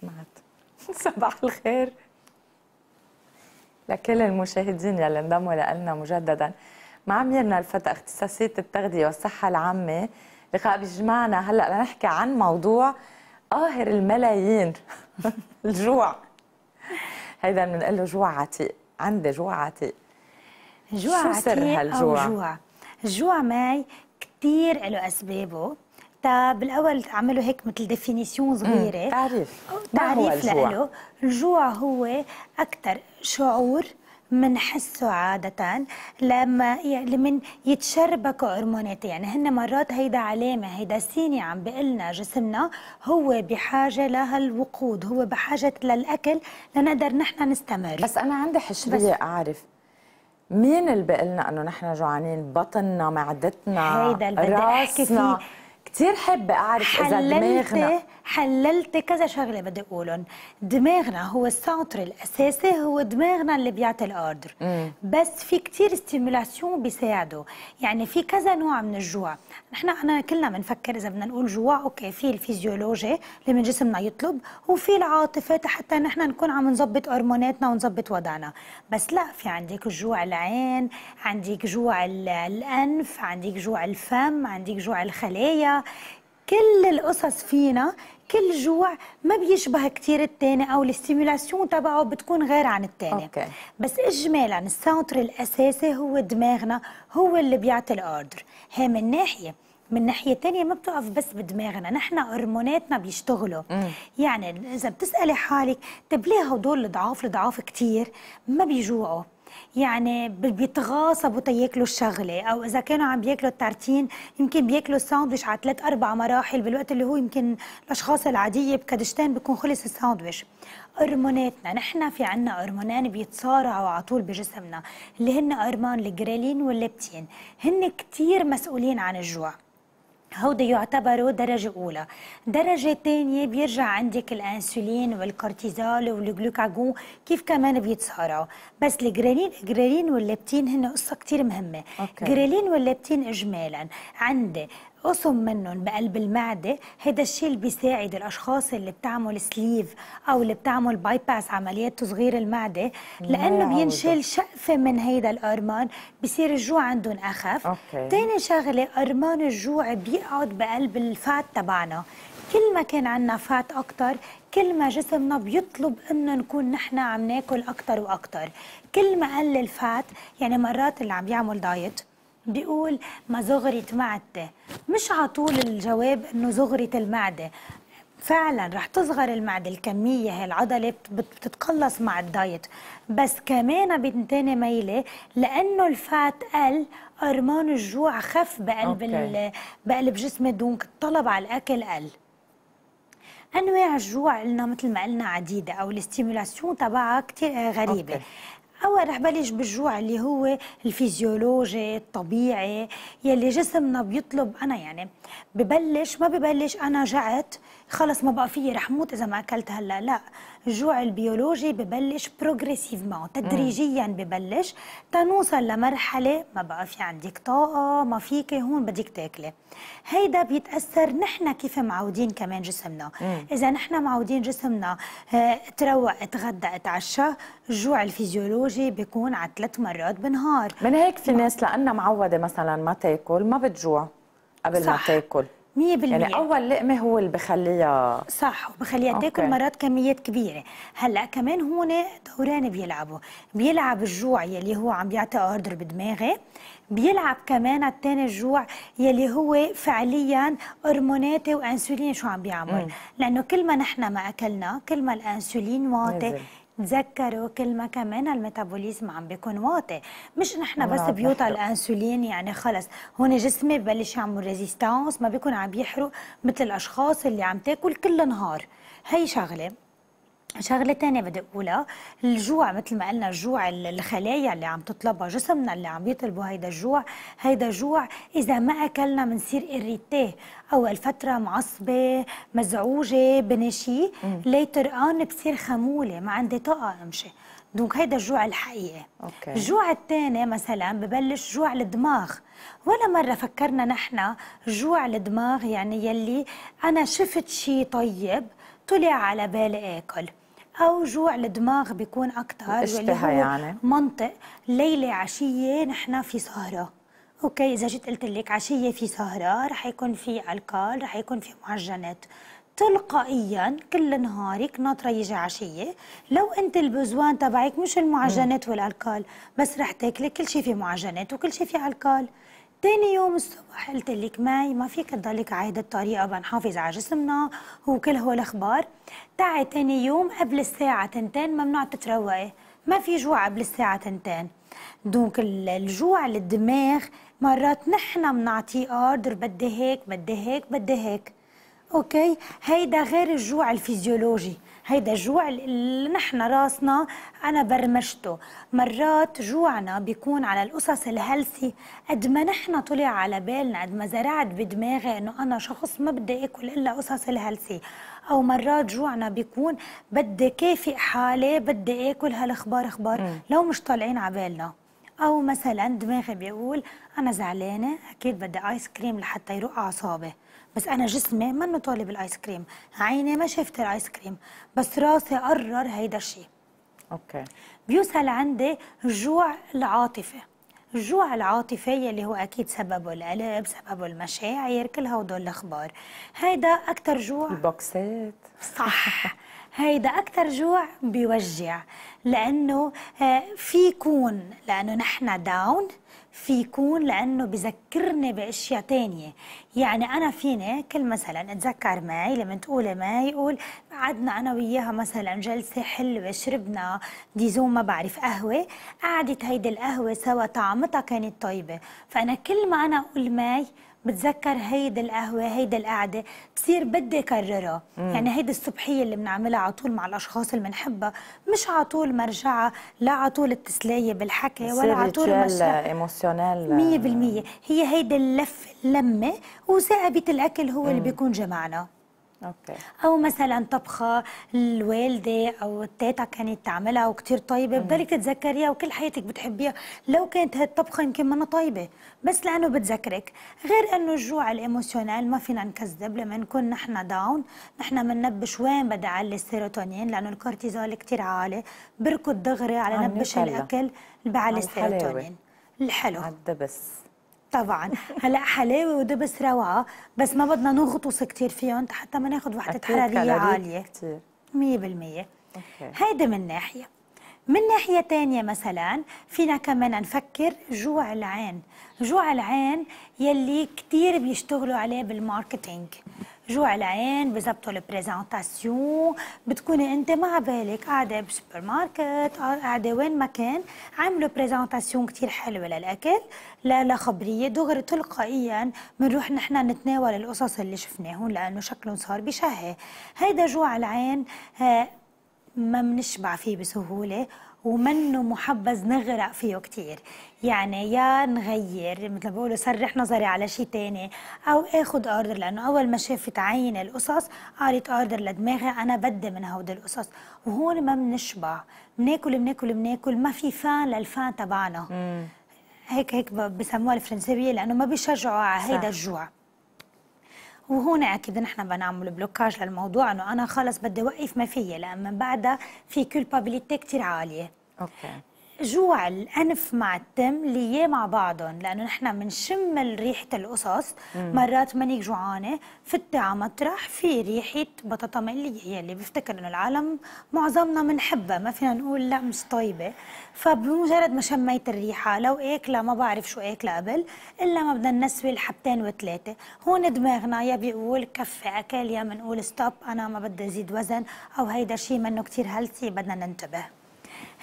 سمعت صباح الخير لكل المشاهدين يلي انضموا لنا مجددا مع ميرنا الفتى اختصاصية التغذية والصحة العامة لقاء بيجمعنا هلا لنحكي عن موضوع قاهر الملايين الجوع هيدا بنقول له جوع عتيق عندي جوع عتيق جوع شو سر هالجوع؟ جوع الجوع معي كثير له اسبابه حتى بالاول تعملوا هيك مثل ديفينيسيون صغيره تعريف تعريف له الجوع هو اكثر شعور منحسه عادة لما لمن يتشربكوا هرمونات يعني هن مرات هيدا علامة هيدا سيني عم بقلنا جسمنا هو بحاجة لهالوقود هو بحاجة للأكل لنقدر نحن نستمر بس أنا عندي حشرية أعرف مين اللي بقلنا انه نحن جوعانين بطننا معدتنا هيدا اللي بدي احكي فيه كثير حابه اعرف اذا دماغنا حللت كذا شغله بدي اقولهم دماغنا هو السنتر الاساسي هو دماغنا اللي بيعطي الاوردر بس في كثير استيمولاسيون بيساعده يعني في كذا نوع من الجوع نحن انا كلنا بنفكر اذا بدنا نقول جوع اوكي في الفيزيولوجي اللي من جسمنا يطلب وفي العاطفه حتى نحن نكون عم نظبط هرموناتنا ونظبط وضعنا بس لا في عندك جوع العين عندك جوع الانف عندك جوع الفم عندك جوع الخلايا كل القصص فينا كل جوع ما بيشبه كثير الثاني او الاستيمولاسيون تبعه بتكون غير عن الثاني أوكي. بس اجمالا السنتر الاساسي هو دماغنا هو اللي بيعطي الاوردر هي من ناحيه من ناحيه ثانيه ما بتقف بس بدماغنا نحن هرموناتنا بيشتغلوا مم. يعني اذا بتسالي حالك طب ليه هدول الضعاف الضعاف كثير ما بيجوعوا يعني بيتغاصبوا تياكلوا الشغله او اذا كانوا عم بياكلوا التارتين يمكن بياكلوا الساندويش على ثلاث اربع مراحل بالوقت اللي هو يمكن الاشخاص العاديه بكدشتين بيكون خلص الساندويش هرموناتنا نحن في عنا هرمونان بيتصارعوا على طول بجسمنا اللي هن هرمون الجريلين والليبتين هن كثير مسؤولين عن الجوع هودي يعتبروا درجة أولى درجة تانية بيرجع عندك الأنسولين والكورتيزول والجلوكاجون كيف كمان بيتصارعوا بس الجرالين الجرالين واللبتين هن قصة كتير مهمة أوكي. جرالين واللبتين إجمالا عندي قسم منهم بقلب المعدة هيدا الشيء اللي بيساعد الأشخاص اللي بتعمل سليف أو اللي بتعمل باي باس عمليات تصغير المعدة لأنه بينشال شقفة من هيدا الأرمان بصير الجوع عندهم أخف أوكي. تاني شغلة أرمان الجوع بيقعد بقلب الفات تبعنا كل ما كان عندنا فات أكتر كل ما جسمنا بيطلب انه نكون نحن عم ناكل اكثر واكثر كل ما قل الفات يعني مرات اللي عم يعمل دايت بيقول ما زغرت معدته مش على طول الجواب انه زغرت المعده فعلا رح تصغر المعدة الكمية هي العضلة بتتقلص مع الدايت بس كمان تاني ميلة لأنه الفات قل هرمون الجوع خف بقلب بقلب جسمي دونك الطلب على الأكل قل انواع الجوع قلنا مثل ما قلنا عديده او الاستيمولاسيون تبعها كثير آه، غريبه أوكي. هو رح بلش بالجوع اللي هو الفيزيولوجي الطبيعي يلي جسمنا بيطلب انا يعني ببلش ما ببلش انا جعت خلص ما بقى فيي رح موت اذا ما اكلت هلا لا الجوع البيولوجي ببلش بروجريسيفمون تدريجيا ببلش تنوصل لمرحله ما بقى في عندك طاقه ما فيك هون بدك تاكلي هيدا بيتاثر نحن كيف معودين كمان جسمنا مم. اذا نحن معودين جسمنا آه، تروق اتغدى اتعشى الجوع الفيزيولوجي بيكون على ثلاث مرات بالنهار من هيك في ناس لانها معوده مثلا ما تاكل ما بتجوع قبل صح. ما تاكل 100% يعني اول لقمه هو اللي بخليها صح وبخليها تاكل إيه؟ مرات كميات كبيره هلا كمان هون دوران بيلعبوا بيلعب الجوع يلي هو عم بيعطي اوردر بدماغي بيلعب كمان الثاني الجوع يلي هو فعليا هرموناتي وانسولين شو عم بيعمل لانه كل ما نحن ما اكلنا كل ما الانسولين واطي تذكروا ما كمان الميتابوليزم عم بيكون واطي مش نحن آه، بس بيوطى الانسولين يعني خلص هون جسمي ببلش يعمل ريزيستانس ما بيكون عم يحرق مثل الاشخاص اللي عم تاكل كل نهار هي شغله شغله ثانيه بدي اقولها الجوع مثل ما قلنا الجوع الخلايا اللي عم تطلبها جسمنا اللي عم يطلبوا هيدا الجوع هيدا جوع اذا ما اكلنا بنصير اريتيه اول فتره معصبه مزعوجه بنشي ليتر اون بصير خموله ما عندي طاقه امشي دونك هيدا الجوع الحقيقي أوكي. الجوع الثاني مثلا ببلش جوع الدماغ ولا مره فكرنا نحن جوع الدماغ يعني يلي انا شفت شيء طيب طلع على بالي اكل او جوع الدماغ بيكون اكثر واللي هو يعني. منطق ليله عشيه نحن في سهره اوكي اذا جيت قلت لك عشيه في سهره رح يكون في الكول رح يكون في معجنات تلقائيا كل نهارك ناطره يجي عشيه لو انت البزوان تبعك مش المعجنات والالكال بس رح تاكلي كل شيء في معجنات وكل شيء في الكال تاني يوم الصبح قلت لك ماي ما فيك تضلك على هيدا الطريقه بنحافظ على جسمنا وكل هول الاخبار تعي تاني يوم قبل الساعه تنتين ممنوع تتروقي ما في جوع قبل الساعه تنتين دونك الجوع للدماغ مرات نحن بنعطيه اوردر بدي هيك بدي هيك بدي هيك اوكي هيدا غير الجوع الفيزيولوجي هيدا الجوع اللي نحن راسنا أنا برمجته مرات جوعنا بيكون على القصص الهلسي قد ما نحن طلع على بالنا قد ما زرعت بدماغي أنه أنا شخص ما بدي أكل إلا قصص الهلسي او مرات جوعنا بيكون بدي كافئ حالي بدي اكل هالاخبار اخبار م. لو مش طالعين على بالنا او مثلا دماغي بيقول انا زعلانه اكيد بدي ايس كريم لحتى يروق اعصابي بس انا جسمي منه طالب الايس كريم عيني ما شافت الايس كريم بس راسي قرر هيدا الشيء اوكي بيوصل عندي جوع العاطفه الجوع العاطفي يلي هو اكيد سببه القلب سببه المشاعر كل هدول الاخبار هيدا اكثر جوع البوكسات صح هيدا اكثر جوع بيوجع لانه آه، في يكون لانه نحن داون فيكون لأنه بذكرني بأشياء تانية يعني أنا فيني كل مثلا أتذكر معي لما تقولي ما يقول قعدنا أنا وياها مثلا جلسة حلوة شربنا ديزوم ما بعرف قهوة قعدت هيدي القهوة سوا طعمتها كانت طيبة فأنا كل ما أنا أقول ماي بتذكر هيدا القهوه هيدا القعده بصير بدي اكررها يعني هيدي الصبحيه اللي بنعملها على طول مع الاشخاص اللي بنحبها مش على طول مرجعه لا على طول التسليه بالحكي ولا على طول مية 100% هي هيدي اللف اللمه وثاقبه الاكل هو اللي بيكون جمعنا أوكي. او مثلا طبخه الوالده او التيتا كانت تعملها وكثير طيبه بتضلك تتذكريها وكل حياتك بتحبيها لو كانت هالطبخه يمكن منها طيبه بس لانه بتذكرك غير انه الجوع الايموشنال ما فينا نكذب لما نكون نحن داون نحن بننبش وين بدي اعلي السيروتونين لانه الكورتيزول كثير عالي بركض دغري على نبش الاكل بعلي السيروتونين الحلو الدبس طبعا هلا حلاوه ودبس روعه بس ما بدنا نغطس كثير فيهم حتى ما ناخذ وحده حراريه عاليه كثير 100% هيدا من ناحيه من ناحية تانية مثلا فينا كمان نفكر جوع العين جوع العين يلي كتير بيشتغلوا عليه بالماركتينج جوع العين بزبطوا البريزنتاسيون بتكوني انت مع بالك قاعده بسوبر ماركت قاعده وين ما كان عملوا بريزنتاسيون كثير حلوه للاكل لخبريه دغري تلقائيا بنروح نحن نتناول القصص اللي شفناهم لانه شكلهم صار بشهي هيدا جوع العين آه، ما بنشبع فيه بسهوله ومنه محبذ نغرق فيه كتير يعني يا نغير مثل ما بقولوا سرح نظري على شيء تاني او اخد اوردر لانه اول ما شافت عين القصص قالت اوردر لدماغي انا بدي من هود القصص وهون ما بنشبع بناكل بناكل بناكل ما في فان للفان تبعنا هيك هيك بسموها الفرنسيه لانه ما بيشجعوا على هيدا الجوع وهنا اكيد نحن بنعمل بلوكاج للموضوع انه انا خلص بدي اوقف ما فيي لان من بعدها في كولبابيليتي كثير عاليه اوكي جوع الانف مع التم ليه مع بعضهم لانه نحن بنشم ريحه القصص مرات مانيك جوعانه فتي على مطرح في ريحه بطاطا مقليه هي اللي بفتكر انه العالم معظمنا بنحبها ما فينا نقول لا مش طيبه فبمجرد ما شميت الريحه لو اكله ما بعرف شو اكله قبل الا ما بدنا نسوي الحبتين وثلاثه هون دماغنا يا بيقول كفي اكل يا بنقول ستوب انا ما بدي ازيد وزن او هيدا شيء منه كثير هيلثي بدنا ننتبه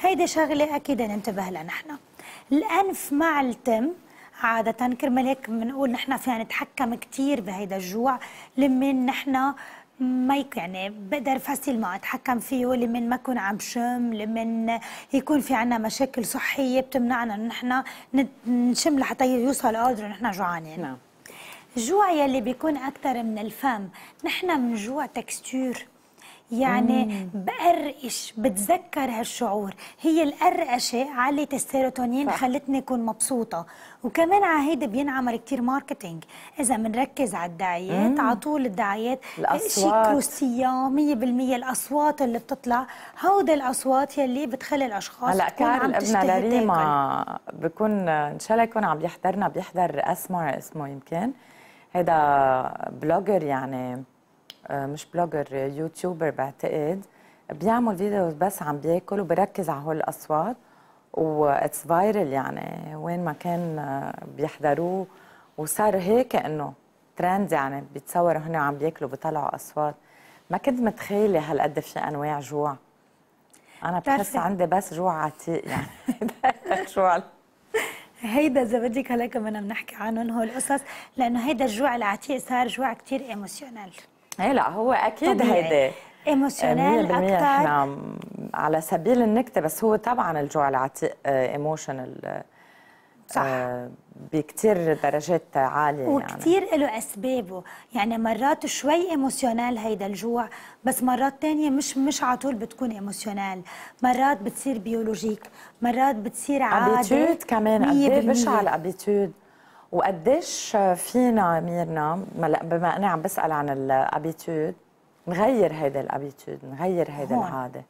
هيدي شغلة أكيد ننتبه لها نحن الأنف مع التم عادة كرمال هيك بنقول نحن فينا نتحكم كثير بهيدا الجوع لمن نحن ما يعني بقدر فاسيل ما اتحكم فيه لمن ما اكون عم شم لمن يكون في عنا مشاكل صحيه بتمنعنا ان نحن نشم لحتى يوصل قادر نحن جوعانين نعم الجوع يلي بيكون اكثر من الفم نحن بنجوع تكستور يعني بقرقش بتذكر هالشعور هي القرقشه علي السيروتونين خلتني اكون مبسوطه وكمان على هيدا بينعمل كثير ماركتينج اذا بنركز على الدعايات على طول الدعايات شيء مية 100% الاصوات اللي بتطلع هودي الاصوات يلي بتخلي الاشخاص هلا كارل ابن لريما بكون ان شاء الله يكون عم يحضرنا بيحضر اسمر اسمه يمكن هيدا بلوجر يعني آه، مش بلوجر يوتيوبر بعتقد بيعمل فيديوز بس عم بياكل وبركز على هول الاصوات واتس فايرل يعني وين ما كان آه، بيحضروه وصار هيك انه ترند يعني بيتصوروا هن عم بياكلوا بيطلعوا اصوات ما كنت متخيله هالقد في انواع جوع انا بحس عندي بس جوع عتيق يعني جوع هيدا اذا بدك هلا كمان بنحكي عنهم هول القصص لانه هيدا الجوع العتيق صار جوع كثير ايموشنال ايه لا هو اكيد هيدا ايموشنال اكثر احنا على سبيل النكته بس هو طبعا الجوع العتيق آه، ايموشنال آه، صح بكثير درجات عالية يعني وكثير له أسبابه يعني مرات شوي ايموشنال هيدا الجوع بس مرات تانية مش مش على طول بتكون ايموشنال مرات بتصير بيولوجيك مرات بتصير عادة ابيتيود كمان قد إيه؟ بشعة الابيتيود وقديش فينا ميرنا بما اني عم بسال عن الابيتود نغير هيدا الابيتود نغير هيدا العاده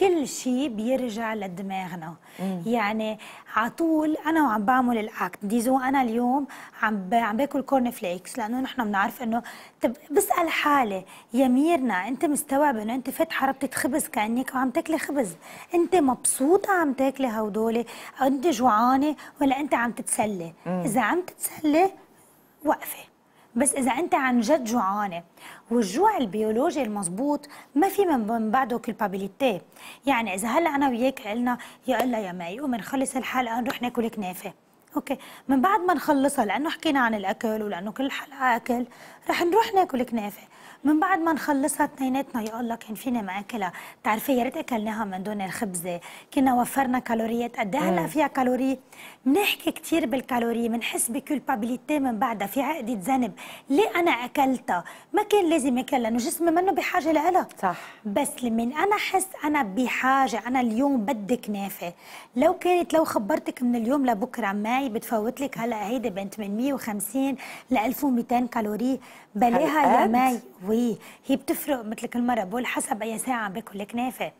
كل شيء بيرجع لدماغنا مم. يعني على طول انا وعم بعمل الاكت ديزو انا اليوم عم ب... عم باكل كورن فليكس لانه نحن بنعرف انه طب بسال حالي يا ميرنا انت مستوعب انه انت فاتحه ربطه خبز كانك وعم تاكلي خبز انت مبسوطه عم تاكلي هودول انت جوعانه ولا انت عم تتسلي مم. اذا عم تتسلي وقفي بس اذا انت عن جد جوعانه والجوع البيولوجي المضبوط ما في من بعده كلبابيليتي يعني اذا هلا انا وياك قلنا يا الله يا ماي قوم نخلص الحلقه نروح ناكل كنافه اوكي من بعد ما نخلصها لانه حكينا عن الاكل ولانه كل حلقه اكل رح نروح ناكل كنافه من بعد ما نخلصها اثنيناتنا يا الله كان فينا اكلها، بتعرفي يا ريت اكلناها من دون الخبزه كنا وفرنا كالوريات قد هلا فيها كالوري بنحكي كثير بالكالوري بنحس بكولبابيليتي من بعدها في عقده ذنب ليه انا اكلتها ما كان لازم اكلها لانه جسمي منه بحاجه لها صح بس لمن انا احس انا بحاجه انا اليوم بدي كنافه لو كانت لو خبرتك من اليوم لبكره معي بتفوت لك هلا هيدي بين 850 ل 1200 كالوري بلاها يا مي وي هي بتفرق مثل كل مره بقول حسب اي ساعه عم باكل الكنافه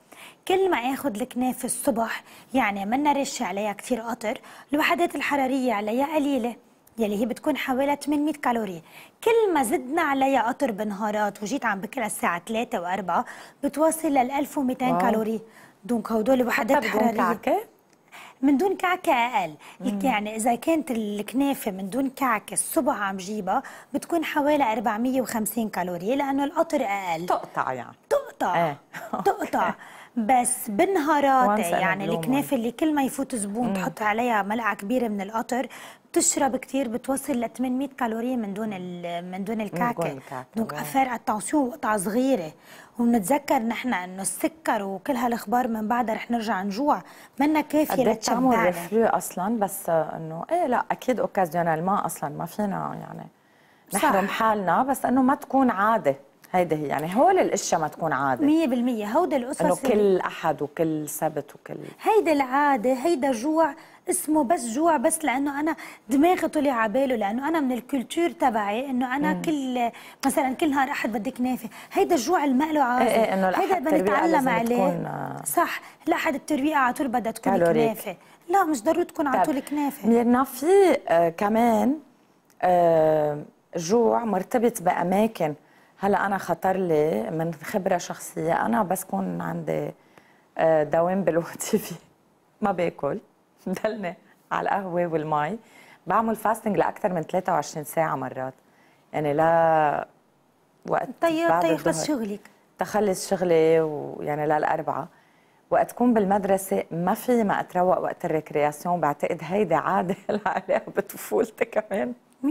كل ما اخذ الكنافه الصبح يعني منا رشه عليها كثير قطر الوحدات الحراريه عليها قليله يلي هي بتكون حوالي 800 كالوري كل ما زدنا عليها قطر بنهارات وجيت عم بكلها الساعه 3 و4 بتوصل لل 1200 كالوري دونك هدول وحدات حراريه من دون كعكه اقل مم. يعني اذا كانت الكنافه من دون كعكه الصبح عم جيبها بتكون حوالي 450 كالوري لانه القطر اقل تقطع يعني تقطع إيه. تقطع بس بنهاراتها يعني الكنافه اللي كل ما يفوت زبون تحط عليها ملعقه كبيره من القطر بتشرب كثير بتوصل ل 800 كالوري من دون من دون الكعكه دونك افير اتونسيون قطعه صغيره ونتذكر نحن انه السكر وكل هالاخبار من بعدها رح نرجع نجوع منا كافيه للطعم الريفلو اصلا بس انه ايه لا اكيد اوكازيونال ما اصلا ما فينا يعني نحرم صح. حالنا بس انه ما تكون عاده هيدا هي يعني هول الاشياء ما تكون عاده 100% هودا الاسس انه كل احد وكل سبت وكل هيدا العاده هيدا جوع اسمه بس جوع بس لانه انا دماغي طلع على باله لانه انا من الكولتور تبعي انه انا مم. كل مثلا كل نهار احد بدي كنافه هيدا الجوع اللي عاده ايه ايه هيدا بدنا نتعلم عليه آه. صح لاحد الترويقه على طول بدها تكون كالوريك. كنافه لا مش ضروري تكون على طيب. طول كنافه ميرنا في آه كمان آه جوع مرتبط باماكن هلا انا خطر لي من خبره شخصيه انا بس كون عندي آه، دوام في ما باكل ضلني على القهوه والمي بعمل فاستنج لاكثر من 23 ساعه مرات يعني لا وقت طيب تيخلص طيب، شغلك تخلص شغلي ويعني للاربعه وقت كون بالمدرسة ما في ما أتروق وقت الريكرياسيون بعتقد هيدي عادة لها علاقة بطفولتي كمان 100%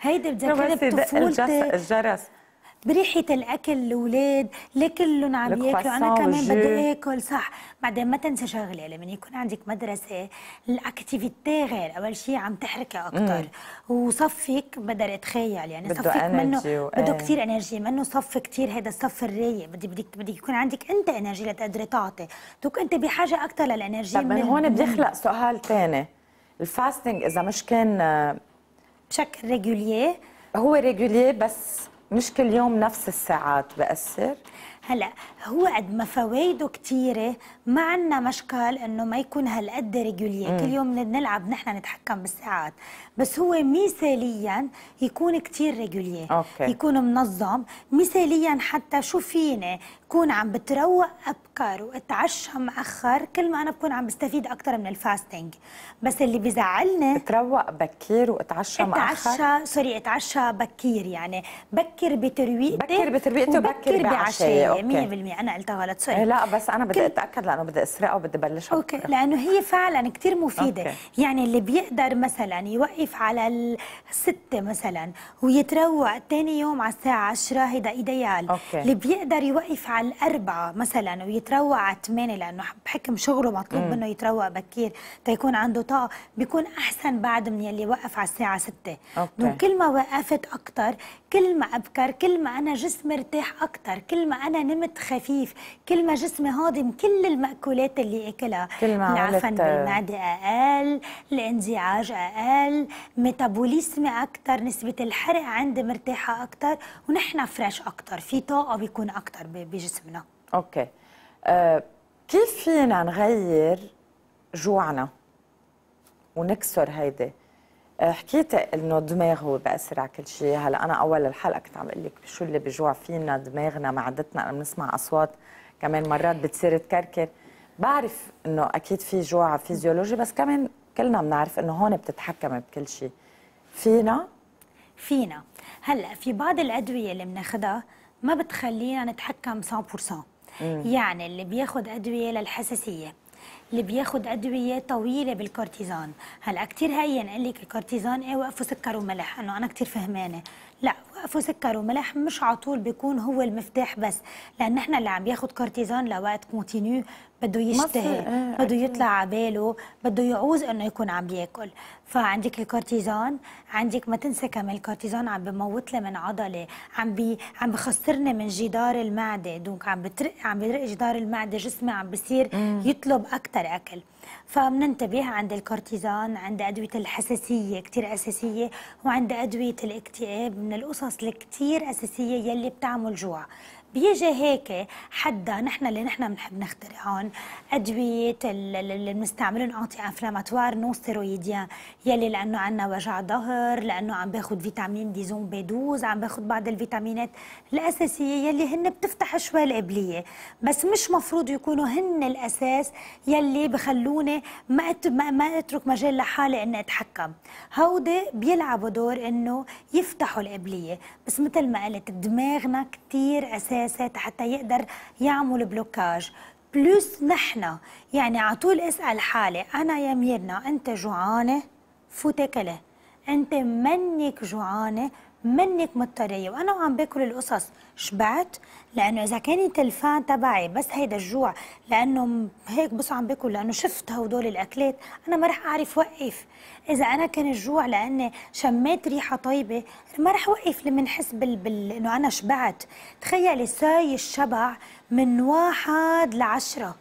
هيدي بتذكرني بطفولتي الجرس بريحه الاكل الاولاد لكلهم كلهم عم ياكلوا انا كمان بدي اكل صح بعدين ما تنسى شغله لما يكون عندك مدرسه الاكتيفيتي غير اول شيء عم تحركي اكثر وصفك بقدر اتخيل يعني بده صفك منه بده إيه. كثير انرجي منه صف كثير هذا الصف الرايق بدي بدك بدك يكون عندك انت انرجي لتقدري تعطي توك انت بحاجه اكثر للانرجي طب من, من هون بيخلق سؤال ثاني الفاستنج اذا مش كان بشكل ريجوليه هو ريجوليه بس مش كل يوم نفس الساعات بأثر هلا هو قد ما فوائده كثيره ما عندنا مشكل انه ما يكون هالقد ريجولير كل يوم نلعب نحن نتحكم بالساعات بس هو مثاليا يكون كثير ريجولير يكون منظم مثاليا حتى شو فيني كون عم بتروق ابكر واتعشى مأخر كل ما انا بكون عم بستفيد اكثر من الفاستنج بس اللي بزعلني بتروق بكير واتعشى مأخر اتعشى سوري اتعشى بكير يعني بكر بترويقتي بكر بترويقتي وبكر, وبكر بعشاء 100% انا قلتها غلط سوري إيه، لا بس انا بدي اتاكد لانه بدي اسرقه وبدي بلش اوكي لانه هي فعلا كثير مفيده أوكي. يعني اللي بيقدر مثلا يوقف على الستة مثلا ويتروق ثاني يوم على الساعه 10 هيدا ايديال أوكي. اللي بيقدر يوقف على الأربعة مثلا ويتروق على 8 لانه بحكم شغله مطلوب منه يتروق بكير تيكون عنده طاقه بيكون احسن بعد من يلي وقف على الساعه 6 وكل ما وقفت اكثر كل ما ابكر كل ما انا جسمي ارتاح اكثر كل ما انا نمت خفيف خفيف كل ما جسمي هاضم كل المأكولات اللي أكلها كل ما العفن بالمعدة آه. أقل الانزعاج أقل ميتابوليزمي أكثر نسبة الحرق عندي مرتاحة أكثر ونحن فريش أكثر في طاقة بيكون أكثر بجسمنا أوكي أه كيف فينا نغير جوعنا ونكسر هيدي آه، حكيت انه الدماغ هو بأسرع كل شيء هلا انا اول الحلقه كنت عم اقول لك شو اللي بجوع فينا دماغنا معدتنا لما بنسمع اصوات كمان مرات بتصير تكركر بعرف انه اكيد في جوع فيزيولوجي بس كمان كلنا بنعرف انه هون بتتحكم بكل شيء فينا فينا هلا في بعض الادويه اللي بناخذها ما بتخلينا نتحكم 100% يعني اللي بياخذ ادويه للحساسيه اللي بياخد ادويه طويله بالكورتيزون هلا كثير هين قال لك الكورتيزون ايه وقفوا سكر وملح انه انا كثير فهمانه لا وقفوا سكر وملح مش على طول بيكون هو المفتاح بس لان احنا اللي عم بياخد كورتيزون لوقت كونتينيو بده يشتهي آه، بده يطلع على باله بده يعوز انه يكون عم بياكل فعندك الكورتيزون عندك ما تنسى كمان الكورتيزون عم بموت لي من عضله عم بي عم بخسرني من جدار المعده دونك عم بترق عم بيرق جدار المعده جسمي عم بصير يطلب اكثر اكل فمننتبه عند الكورتيزون عند ادويه الحساسيه كثير اساسيه وعند ادويه الاكتئاب من القصص الكثير اساسيه يلي بتعمل جوع بيجي هيك حدا نحن اللي نحن بنحب نخترعهم ادويه اللي بنستعملهم اونتي انفلاماتوار نو ستيرويديان يلي لانه عندنا وجع ظهر لانه عم باخذ فيتامين دي زون بي 12 عم باخذ بعض الفيتامينات الاساسيه يلي هن بتفتح شوي القبليه بس مش مفروض يكونوا هن الاساس يلي بخلوني ما ما اترك مجال لحالي اني اتحكم هودي بيلعبوا دور انه يفتحوا القبليه بس مثل ما قلت دماغنا كثير اساس الاساسات حتى يقدر يعمل بلوكاج بلوس نحن يعني على طول اسال حالي انا يا ميرنا انت جوعانه فوتي انت منك جوعانه منك مضطريه وانا وعم باكل القصص شبعت لانه اذا كان التلفان تبعي بس هيدا الجوع لانه هيك بس عم باكل لانه شفت هدول الاكلات انا ما رح اعرف وقف اذا انا كان الجوع لاني شميت ريحه طيبه ما رح وقف لما نحس بال... بال... انه انا شبعت تخيلي ساي الشبع من واحد لعشره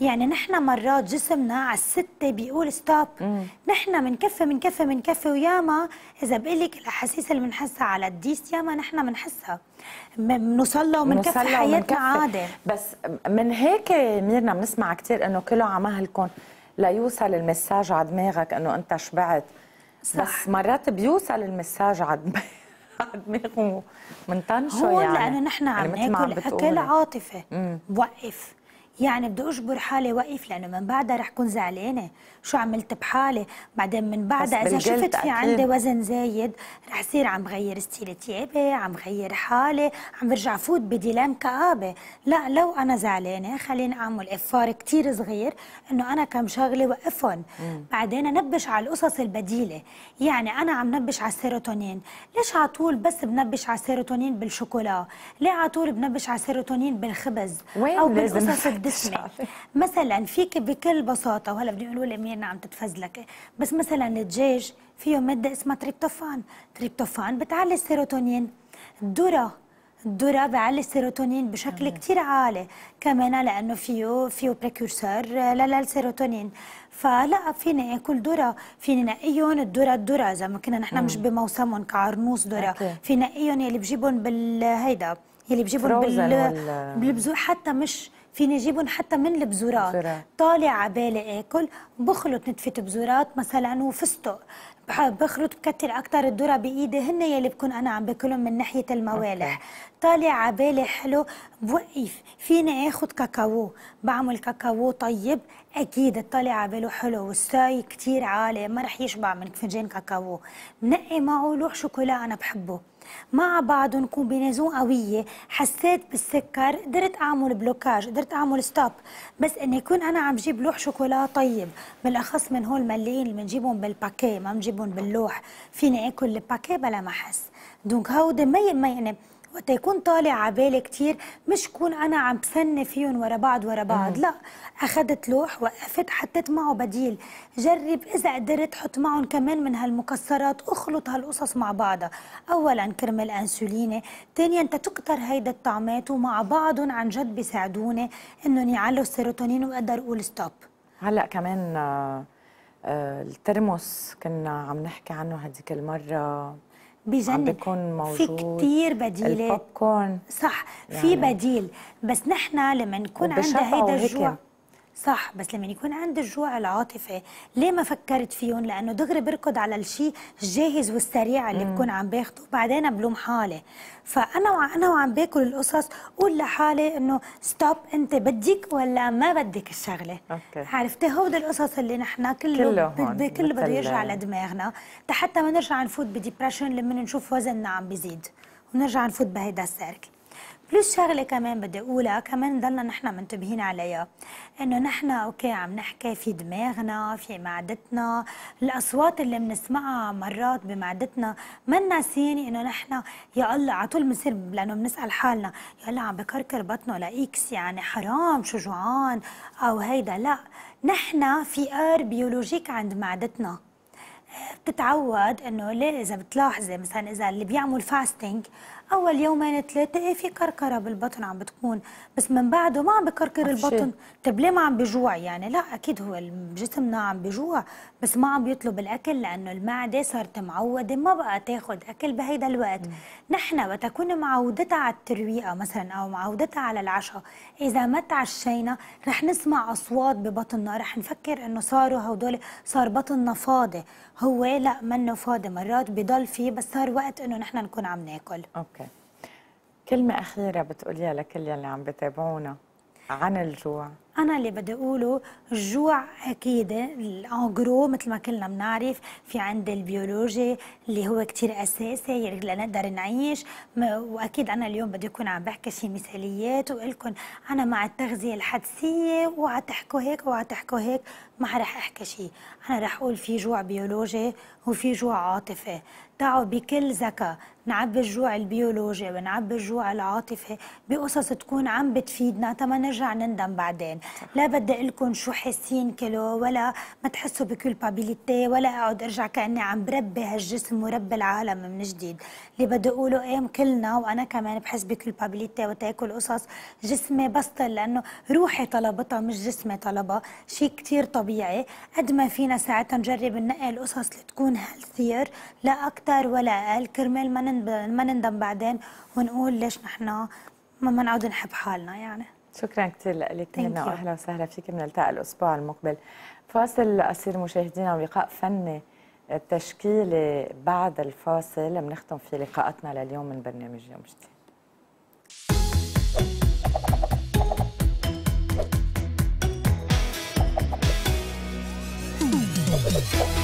يعني نحن مرات جسمنا على الستة بيقول ستوب نحن بنكفي بنكفي بنكفي وياما إذا بقول لك الأحاسيس اللي بنحسها على الديس ياما نحن بنحسها بنوصل ومن كفة حياتنا عادي بس من هيك ميرنا بنسمع كثير إنه كله عمهلكم ليوصل المساج على دماغك إنه أنت شبعت صح. بس مرات بيوصل المساج على دماغك دماغهم منطنشه يعني هو لأنه نحن يعني عم يعني ناكل أكل عاطفة بوقف يعني بدي اجبر حالي وقف لانه من بعدها رح كون زعلانه شو عملت بحالي بعدين من بعدها اذا شفت في عندي وزن زايد رح صير عم غير ستيل تيابي عم غير حالي عم برجع فوت بديلام كابه لا لو انا زعلانه خليني اعمل افار كثير صغير انه انا كم شغله وقفهم بعدين نبش على القصص البديله يعني انا عم نبش على السيروتونين ليش على طول بس بنبش على السيروتونين بالشوكولا ليه على طول بنبش على السيروتونين بالخبز او بالقصص باسمي مثلا فيك بكل بساطه وهلا بدي يقولوا لي اميرنا عم تتفزلك بس مثلا الدجاج فيه ماده اسمها تريبتوفان تريبتوفان بتعلي السيروتونين الذره الذرة بعلي السيروتونين بشكل كثير عالي كمان لأنه فيه فيه بريكورسور للسيروتونين فلا فيني اكل ذره فيني نقيهم الذره الذره اذا ما كنا نحن مش بموسمهم كعرموس ذره فينا نقيهم يلي بجيبهم بالهيدا يلي بجيبهم بال... بالبذور حتى مش فيني جيبهم حتى من البذورات طالع عبالي اكل بخلط نتفه بذورات مثلا وفستق بخلط بكتر اكثر الذره بايدي هن يلي بكون انا عم باكلهم من ناحيه الموالح طالع عبالي حلو بوقف فيني اخذ كاكاو بعمل كاكاو طيب اكيد الطلع عباله حلو والساي كتير عالي ما رح يشبع من فنجان كاكاو نقي معه لوح شوكولا انا بحبه مع بعض كومبينيزون قوية حسيت بالسكر قدرت أعمل بلوكاج قدرت أعمل ستوب بس إني يكون أنا عم جيب لوح شوكولا طيب بالأخص من هول مليين اللي بنجيبهم بالباكيه ما بنجيبهم باللوح فيني آكل الباكيه بلا ما أحس دونك هودي ما يعني وقت يكون طالع على بالي كثير مش كون انا عم بسن فيهم ورا بعض ورا بعض لا اخذت لوح وقفت حطيت معه بديل جرب اذا قدرت حط معهم كمان من هالمكسرات اخلط هالقصص مع بعضها اولا كرمال انسوليني ثانيا تكتر هيدا الطعمات ومع بعضهم عن جد بيساعدوني انهم يعلوا السيروتونين واقدر اقول ستوب هلا كمان آه، آه، الترمس كنا عم نحكي عنه هذيك المره بيجنن في كتير بديلات البوب كورن صح يعني في بديل بس نحن لما نكون عندها هيدا الجوع صح بس لما يكون عند الجوع العاطفي ليه ما فكرت فيهم لانه دغري بركض على الشيء الجاهز والسريع اللي مم. بكون عم باخده وبعدين بلوم حالي فانا وانا وعم باكل القصص قول لحالي انه ستوب انت بدك ولا ما بدك الشغله أوكي. عرفتي هود القصص اللي نحن كله كله, كله بده يرجع لدماغنا حتى ما نرجع نفوت بديبرشن لما نشوف وزننا عم بيزيد ونرجع نفوت بهيدا السيركل بلس شغله كمان بدي اقولها كمان ضلنا نحن منتبهين عليها انه نحن اوكي عم نحكي في دماغنا في معدتنا الاصوات اللي بنسمعها مرات بمعدتنا ما ناسيني انه نحن يا الله على طول بنصير لانه بنسال حالنا يا الله عم بكركر بطنه لاكس يعني حرام شو جوعان او هيدا لا نحن في ار بيولوجيك عند معدتنا بتتعود انه ليه اذا بتلاحظي مثلا اذا اللي بيعمل فاستنج اول يومين ثلاثه إيه، في كركره بالبطن عم بتكون بس من بعده ما عم بكركر البطن طب ليه ما عم بجوع يعني لا اكيد هو جسمنا عم بجوع بس ما عم بيطلب الاكل لانه المعده صارت معوده ما بقى تاخذ اكل بهيدا الوقت م. نحن وتكون معودتها على الترويقه مثلا او معودتها على العشاء اذا ما تعشينا رح نسمع اصوات ببطننا رح نفكر انه صاروا هدول صار بطننا فاضي هو لا منه فاضي مرات بضل فيه بس صار وقت انه نحن نكون عم ناكل اوكي كلمة أخيرة بتقوليها لكل يلي عم بتابعونا عن الجوع انا اللي بدي اقوله الجوع اكيد الانجرو مثل ما كلنا بنعرف في عند البيولوجي اللي هو كثير اساسي لنقدر نعيش واكيد انا اليوم بدي اكون عم بحكي شي مثاليات وقلكم انا مع التغذيه الحدسيه وعتحكوا هيك وعتحكوا هيك ما رح احكي شيء انا رح اقول في جوع بيولوجي وفي جوع عاطفي تعوا بكل ذكاء نعبي الجوع البيولوجي ونعبي الجوع العاطفي بقصص تكون عم بتفيدنا تما نرجع نندم بعدين لا بدي لكم شو حاسين كلو ولا ما تحسوا بكولبابيليتي ولا اقعد ارجع كاني عم بربي هالجسم ورب العالم من جديد اللي بدي اقوله ايه كلنا وانا كمان بحس بكولبابيليتي وتاكل قصص جسمي بسطل لانه روحي طلبتها مش جسمي طلبها شيء كثير طبيعي قد ما فينا ساعتها نجرب ننقي القصص اللي تكون هيلثير لا اكثر ولا اقل كرمال ما نندم بعدين ونقول ليش نحن ما منعود نحب حالنا يعني شكرا كثير لك منى واهلا وسهلا فيك بنلتقى الاسبوع المقبل فاصل قصير مشاهدينا ولقاء فني تشكيلي بعد الفاصل بنختم فيه لقاءاتنا لليوم من برنامج يوم جديد Thank